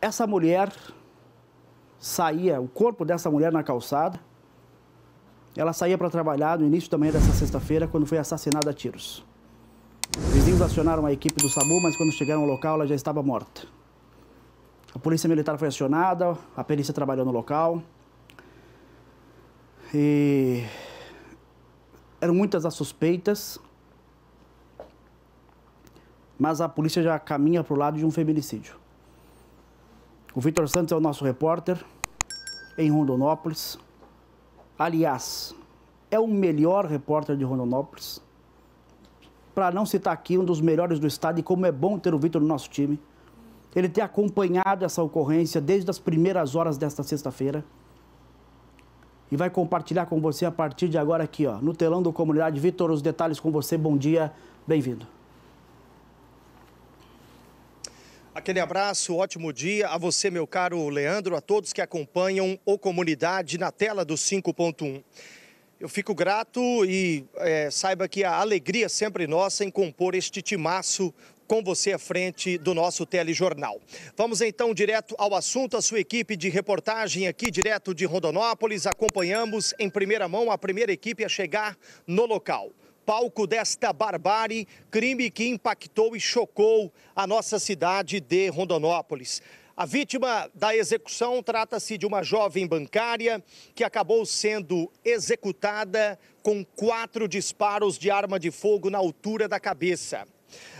Essa mulher saía, o corpo dessa mulher na calçada, ela saía para trabalhar no início da manhã dessa sexta-feira, quando foi assassinada a tiros. Vizinhos acionaram a equipe do SAMU, mas quando chegaram ao local, ela já estava morta. A polícia militar foi acionada, a perícia trabalhou no local. E eram muitas as suspeitas, mas a polícia já caminha para o lado de um feminicídio. O Vitor Santos é o nosso repórter em Rondonópolis. Aliás, é o melhor repórter de Rondonópolis. Para não citar aqui, um dos melhores do estado, e como é bom ter o Vitor no nosso time. Ele ter acompanhado essa ocorrência desde as primeiras horas desta sexta-feira. E vai compartilhar com você a partir de agora aqui, ó, no telão da Comunidade. Vitor, os detalhes com você. Bom dia, bem-vindo. Aquele abraço, ótimo dia a você, meu caro Leandro, a todos que acompanham o Comunidade na tela do 5.1. Eu fico grato e é, saiba que a alegria é sempre nossa em compor este timaço com você à frente do nosso telejornal. Vamos então direto ao assunto. A sua equipe de reportagem aqui, direto de Rondonópolis, acompanhamos em primeira mão a primeira equipe a chegar no local palco desta barbárie, crime que impactou e chocou a nossa cidade de Rondonópolis. A vítima da execução trata-se de uma jovem bancária que acabou sendo executada com quatro disparos de arma de fogo na altura da cabeça.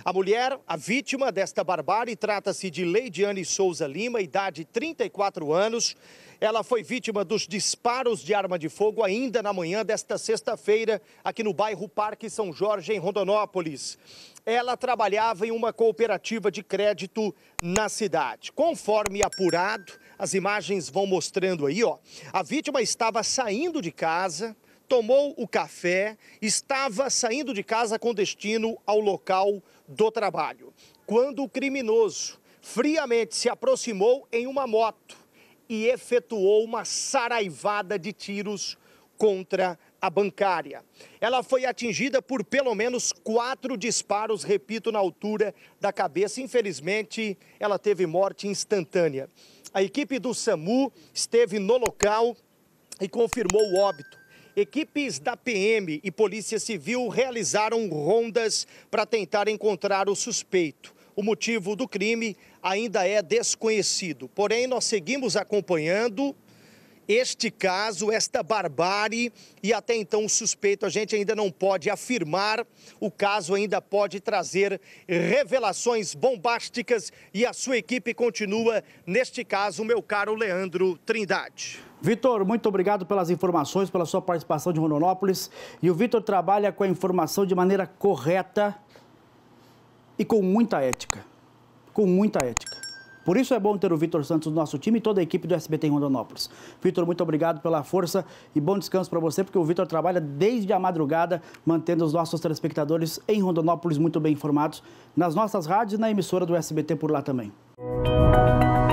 A mulher, a vítima desta barbárie, trata-se de Leidiane Souza Lima, idade 34 anos. Ela foi vítima dos disparos de arma de fogo ainda na manhã desta sexta-feira, aqui no bairro Parque São Jorge, em Rondonópolis. Ela trabalhava em uma cooperativa de crédito na cidade. Conforme apurado, as imagens vão mostrando aí, ó. A vítima estava saindo de casa, tomou o café, estava saindo de casa com destino ao local do trabalho. Quando o criminoso friamente se aproximou em uma moto e efetuou uma saraivada de tiros contra a bancária. Ela foi atingida por pelo menos quatro disparos, repito, na altura da cabeça. Infelizmente, ela teve morte instantânea. A equipe do SAMU esteve no local e confirmou o óbito Equipes da PM e Polícia Civil realizaram rondas para tentar encontrar o suspeito. O motivo do crime ainda é desconhecido, porém, nós seguimos acompanhando este caso, esta barbárie, e até então o suspeito, a gente ainda não pode afirmar. O caso ainda pode trazer revelações bombásticas e a sua equipe continua, neste caso, meu caro Leandro Trindade. Vitor, muito obrigado pelas informações, pela sua participação de Rondonópolis. E o Vitor trabalha com a informação de maneira correta e com muita ética. Com muita ética. Por isso é bom ter o Vitor Santos no nosso time e toda a equipe do SBT em Rondonópolis. Vitor, muito obrigado pela força e bom descanso para você, porque o Vitor trabalha desde a madrugada, mantendo os nossos telespectadores em Rondonópolis muito bem informados nas nossas rádios e na emissora do SBT por lá também. Música